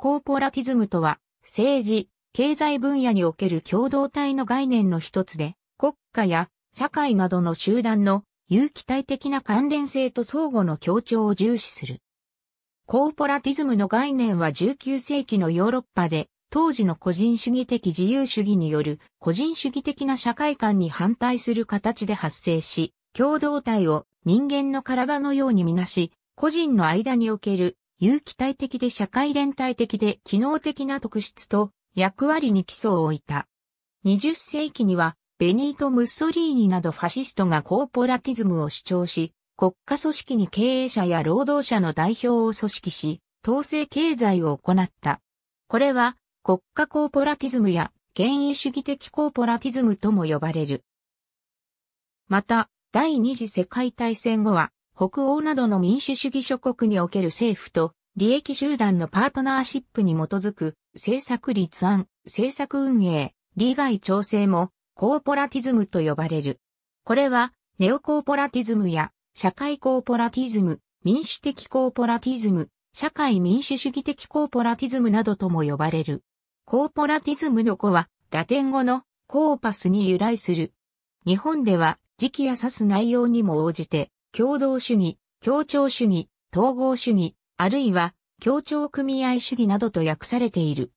コーポラティズムとは、政治、経済分野における共同体の概念の一つで、国家や社会などの集団の有機体的な関連性と相互の協調を重視する。コーポラティズムの概念は19世紀のヨーロッパで、当時の個人主義的自由主義による個人主義的な社会観に反対する形で発生し、共同体を人間の体のようにみなし、個人の間における有機体的で社会連帯的で機能的な特質と役割に基礎を置いた。20世紀には、ベニート・ムッソリーニなどファシストがコーポラティズムを主張し、国家組織に経営者や労働者の代表を組織し、統制経済を行った。これは、国家コーポラティズムや、権威主義的コーポラティズムとも呼ばれる。また、第二次世界大戦後は、北欧などの民主主義諸国における政府と利益集団のパートナーシップに基づく政策立案、政策運営、利害調整もコーポラティズムと呼ばれる。これはネオコーポラティズムや社会コーポラティズム、民主的コーポラティズム、社会民主主義的コーポラティズムなどとも呼ばれる。コーポラティズムの子はラテン語のコーパスに由来する。日本では時期や指す内容にも応じて共同主義、協調主義、統合主義、あるいは協調組合主義などと訳されている。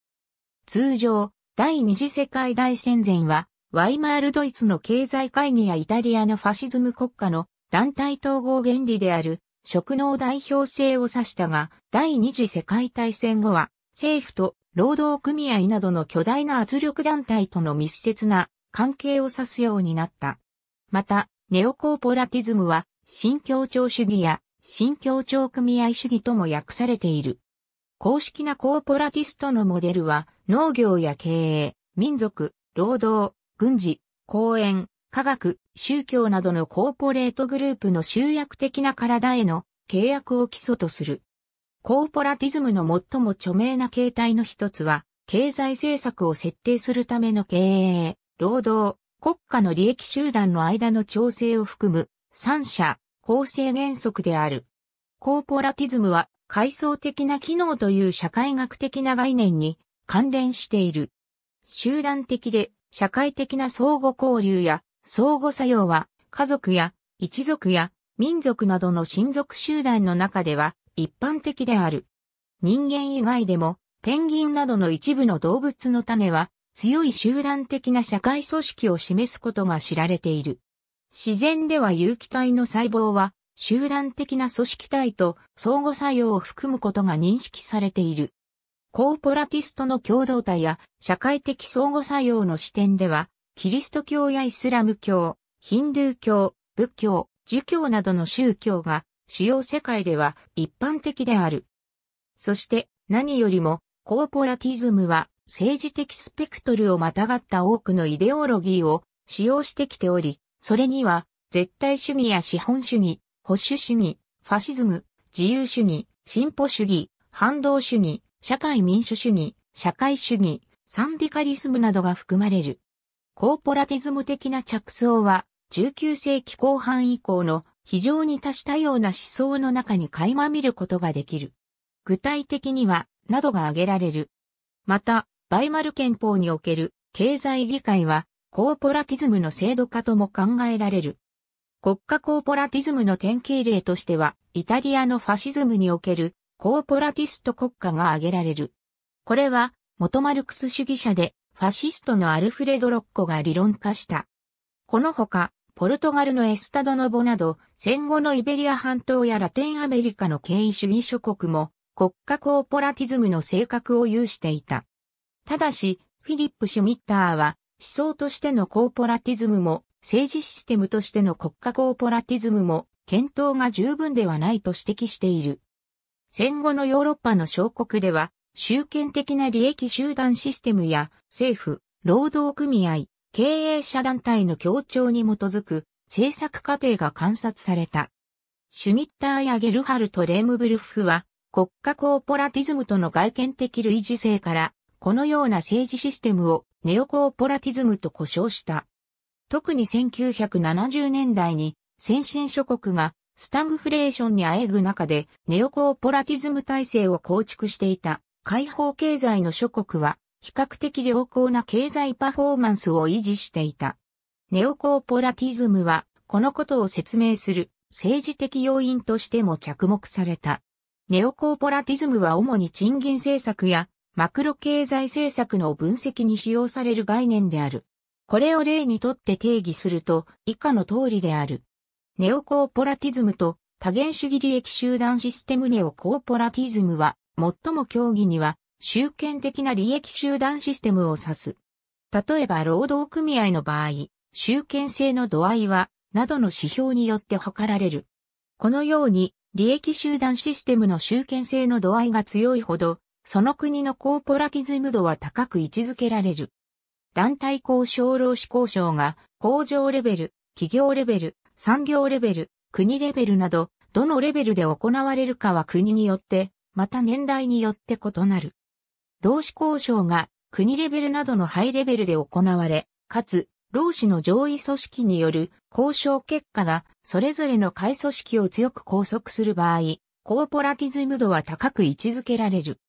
通常、第二次世界大戦前は、ワイマールドイツの経済会議やイタリアのファシズム国家の団体統合原理である職能代表制を指したが、第二次世界大戦後は政府と労働組合などの巨大な圧力団体との密接な関係を指すようになった。また、ネオコーポラティズムは新協調主義や新協調組合主義とも訳されている。公式なコーポラティストのモデルは農業や経営、民族、労働、軍事、公園、科学、宗教などのコーポレートグループの集約的な体への契約を基礎とする。コーポラティズムの最も著名な形態の一つは、経済政策を設定するための経営、労働、国家の利益集団の間の調整を含む、三者、構成原則である。コーポラティズムは階層的な機能という社会学的な概念に関連している。集団的で社会的な相互交流や相互作用は家族や一族や民族などの親族集団の中では一般的である。人間以外でもペンギンなどの一部の動物の種は強い集団的な社会組織を示すことが知られている。自然では有機体の細胞は集団的な組織体と相互作用を含むことが認識されている。コーポラティストの共同体や社会的相互作用の視点では、キリスト教やイスラム教、ヒンドゥー教、仏教、儒教などの宗教が主要世界では一般的である。そして何よりもコーポラティズムは政治的スペクトルをまたがった多くのイデオロギーを使用してきており、それには、絶対主義や資本主義、保守主義、ファシズム、自由主義、進歩主義、反動主義、社会民主主義、社会主義、サンディカリスムなどが含まれる。コーポラティズム的な着想は、19世紀後半以降の非常に多種多様な思想の中に垣間見ることができる。具体的には、などが挙げられる。また、バイマル憲法における経済議会は、コーポラティズムの制度化とも考えられる。国家コーポラティズムの典型例としては、イタリアのファシズムにおけるコーポラティスト国家が挙げられる。これは、元マルクス主義者で、ファシストのアルフレド・ロッコが理論化した。このほか、ポルトガルのエスタドノボなど、戦後のイベリア半島やラテンアメリカの権威主義諸国も、国家コーポラティズムの性格を有していた。ただし、フィリップ・シュミッターは、思想としてのコーポラティズムも、政治システムとしての国家コーポラティズムも、検討が十分ではないと指摘している。戦後のヨーロッパの小国では、集権的な利益集団システムや、政府、労働組合、経営者団体の協調に基づく政策過程が観察された。シュミッターやゲルハルト・レームブルフは国家コーポラティズムとの外見的類似性からこのような政治システムをネオコーポラティズムと呼称した。特に1970年代に先進諸国がスタングフレーションにあえぐ中でネオコーポラティズム体制を構築していた解放経済の諸国は比較的良好な経済パフォーマンスを維持していた。ネオコーポラティズムはこのことを説明する政治的要因としても着目された。ネオコーポラティズムは主に賃金政策やマクロ経済政策の分析に使用される概念である。これを例にとって定義すると以下の通りである。ネオコーポラティズムと多元主義利益集団システムネオコーポラティズムは最も協議には集権的な利益集団システムを指す。例えば労働組合の場合、集権性の度合いは、などの指標によって測られる。このように、利益集団システムの集権性の度合いが強いほど、その国のコーポラティズム度は高く位置づけられる。団体交渉労使交渉が工場レベル、企業レベル、産業レベル、国レベルなど、どのレベルで行われるかは国によって、また年代によって異なる。労使交渉が国レベルなどのハイレベルで行われ、かつ、労使の上位組織による交渉結果がそれぞれの会組織を強く拘束する場合、コーポラティズム度は高く位置づけられる。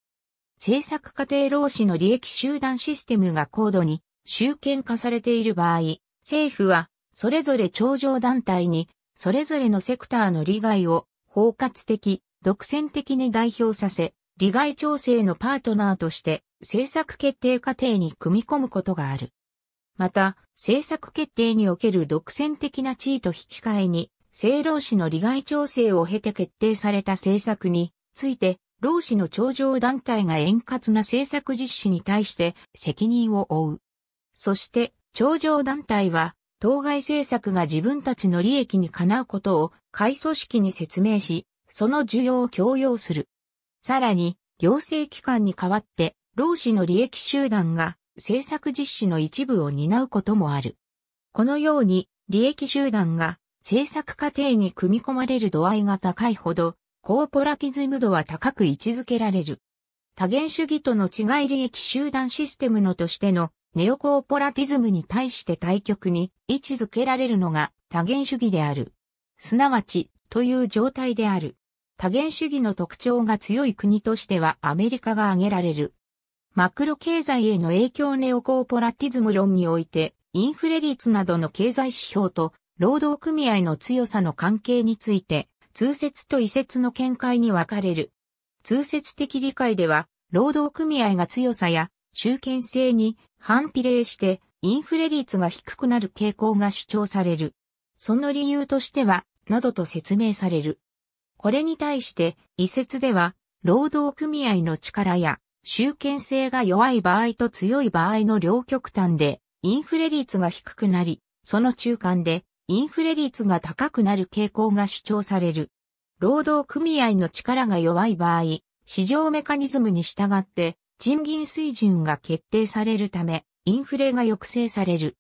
制作過程労使の利益集団システムが高度に集権化されている場合、政府はそれぞれ頂上団体にそれぞれのセクターの利害を包括的、独占的に代表させ、利害調整のパートナーとして政策決定過程に組み込むことがある。また、政策決定における独占的な地位と引き換えに、政労使の利害調整を経て決定された政策について、労使の頂上団体が円滑な政策実施に対して責任を負う。そして、頂上団体は、当該政策が自分たちの利益にかなうことを、会組織に説明し、その需要を強要する。さらに、行政機関に代わって、労使の利益集団が、政策実施の一部を担うこともある。このように、利益集団が、政策過程に組み込まれる度合いが高いほど、コーポラティズム度は高く位置づけられる。多元主義との違い利益集団システムのとしてのネオコーポラティズムに対して対極に位置づけられるのが多元主義である。すなわち、という状態である。多元主義の特徴が強い国としてはアメリカが挙げられる。マクロ経済への影響ネオコーポラティズム論において、インフレ率などの経済指標と労働組合の強さの関係について通説と異説の見解に分かれる。通説的理解では、労働組合が強さや集権性に反比例してインフレ率が低くなる傾向が主張される。その理由としては、などと説明される。これに対して、異説では、労働組合の力や集権性が弱い場合と強い場合の両極端で、インフレ率が低くなり、その中間でインフレ率が高くなる傾向が主張される。労働組合の力が弱い場合、市場メカニズムに従って賃金水準が決定されるため、インフレが抑制される。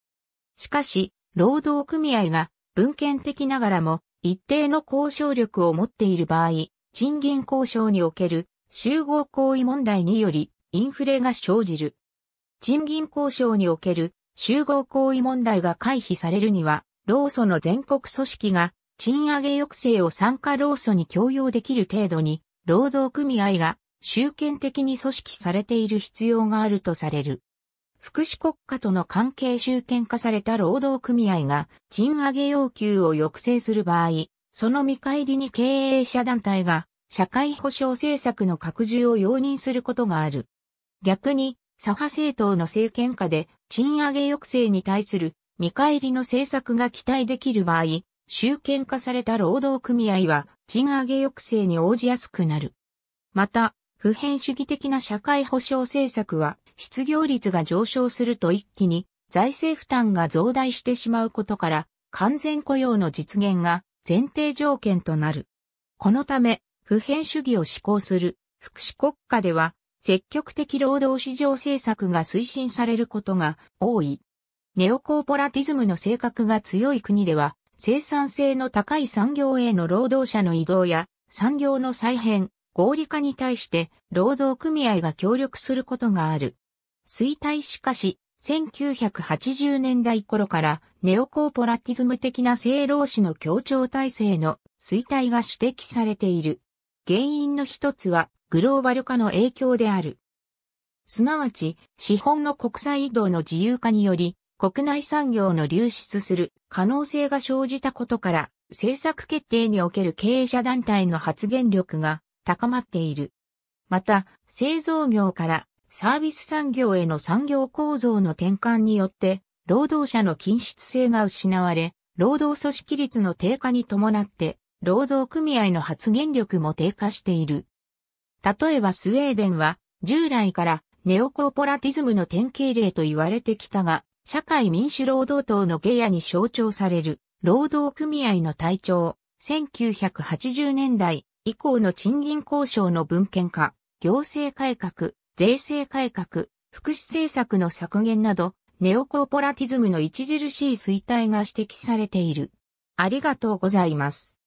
しかし、労働組合が文献的ながらも一定の交渉力を持っている場合、賃金交渉における集合行為問題によりインフレが生じる。賃金交渉における集合行為問題が回避されるには、労組の全国組織が賃上げ抑制を参加労組に強要できる程度に、労働組合が集権的に組織されている必要があるとされる。福祉国家との関係集権化された労働組合が賃上げ要求を抑制する場合、その見返りに経営者団体が社会保障政策の拡充を容認することがある。逆に、左派政党の政権下で賃上げ抑制に対する見返りの政策が期待できる場合、集権化された労働組合は賃上げ抑制に応じやすくなる。また、普遍主義的な社会保障政策は失業率が上昇すると一気に財政負担が増大してしまうことから完全雇用の実現が前提条件となる。このため、普遍主義を施行する福祉国家では積極的労働市場政策が推進されることが多い。ネオコーポラティズムの性格が強い国では、生産性の高い産業への労働者の移動や産業の再編、合理化に対して労働組合が協力することがある。衰退しかし、1980年代頃からネオコーポラティズム的な性労使の協調体制の衰退が指摘されている。原因の一つはグローバル化の影響である。すなわち、資本の国際移動の自由化により、国内産業の流出する可能性が生じたことから、政策決定における経営者団体の発言力が高まっている。また、製造業からサービス産業への産業構造の転換によって、労働者の均質性が失われ、労働組織率の低下に伴って、労働組合の発言力も低下している。例えばスウェーデンは、従来からネオコーポラティズムの典型例と言われてきたが、社会民主労働党の下野に象徴される労働組合の隊長、1980年代以降の賃金交渉の文献化、行政改革、税制改革、福祉政策の削減など、ネオコーポラティズムの著しい衰退が指摘されている。ありがとうございます。